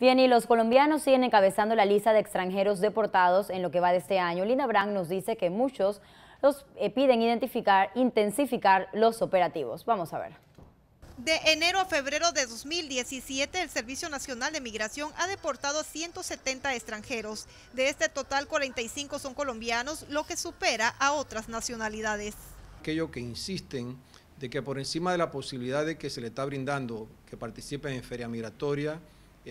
Bien, y los colombianos siguen encabezando la lista de extranjeros deportados en lo que va de este año. Lina Brand nos dice que muchos los eh, piden identificar, intensificar los operativos. Vamos a ver. De enero a febrero de 2017, el Servicio Nacional de Migración ha deportado a 170 extranjeros. De este total, 45 son colombianos, lo que supera a otras nacionalidades. Aquello que insisten de que por encima de la posibilidad de que se le está brindando que participen en feria migratoria,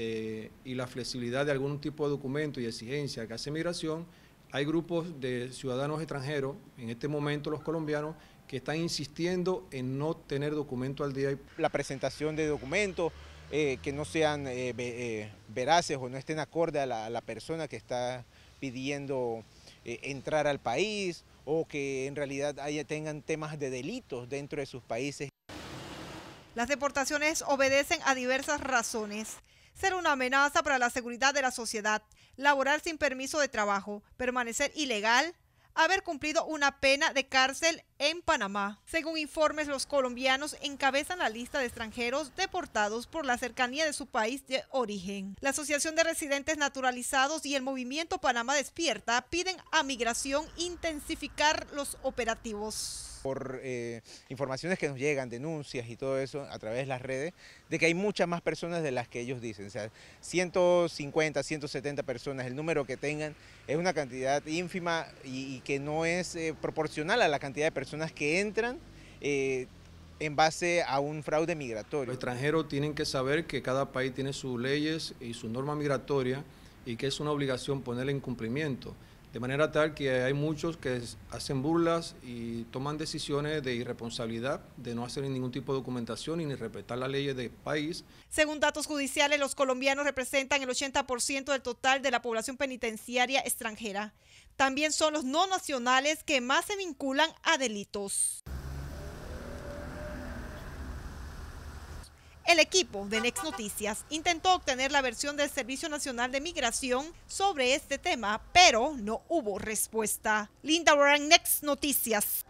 eh, y la flexibilidad de algún tipo de documento y exigencia que hace migración, hay grupos de ciudadanos extranjeros, en este momento los colombianos, que están insistiendo en no tener documento al día. La presentación de documentos eh, que no sean eh, veraces o no estén acorde a la, persona que está pidiendo entrar al país o que en realidad tengan temas de delitos dentro de sus países. Las deportaciones obedecen a diversas razones ser una amenaza para la seguridad de la sociedad, laborar sin permiso de trabajo, permanecer ilegal, haber cumplido una pena de cárcel en Panamá. Según informes, los colombianos encabezan la lista de extranjeros deportados por la cercanía de su país de origen. La Asociación de Residentes Naturalizados y el Movimiento Panamá Despierta piden a Migración intensificar los operativos por eh, informaciones que nos llegan, denuncias y todo eso a través de las redes, de que hay muchas más personas de las que ellos dicen. O sea, 150, 170 personas, el número que tengan es una cantidad ínfima y, que no es eh, proporcional a la cantidad de personas personas que entran eh, en base a un fraude migratorio. Los extranjeros tienen que saber que cada país tiene sus leyes y su norma migratoria y que es una obligación ponerla en cumplimiento de manera tal que hay muchos que hacen burlas y toman decisiones de irresponsabilidad, de no hacer ningún tipo de documentación y ni respetar las leyes del país. Según datos judiciales, los colombianos representan el 80% del total de la población penitenciaria extranjera. También son los no nacionales que más se vinculan a delitos. El equipo de Next Noticias intentó obtener la versión del Servicio Nacional de Migración sobre este tema, pero no hubo respuesta. Linda Warren, Next Noticias.